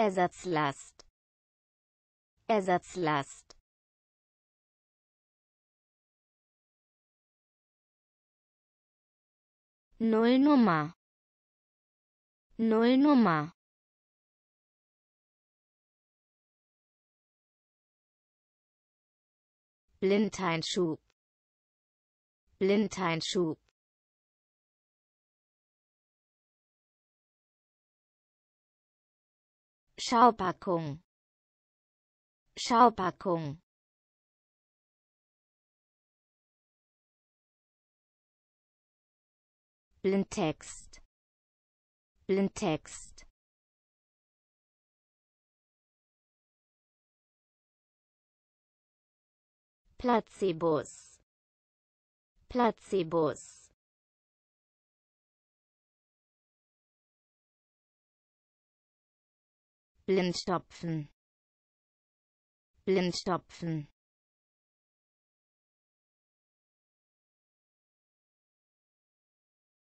Ersatzlast Ersatzlast Nullnummer Nullnummer Blindheinschub Blindheinschub Schaupackung Schaupackung Blindtext Blindtext Placebos Placebos Blindstopfen Blindstopfen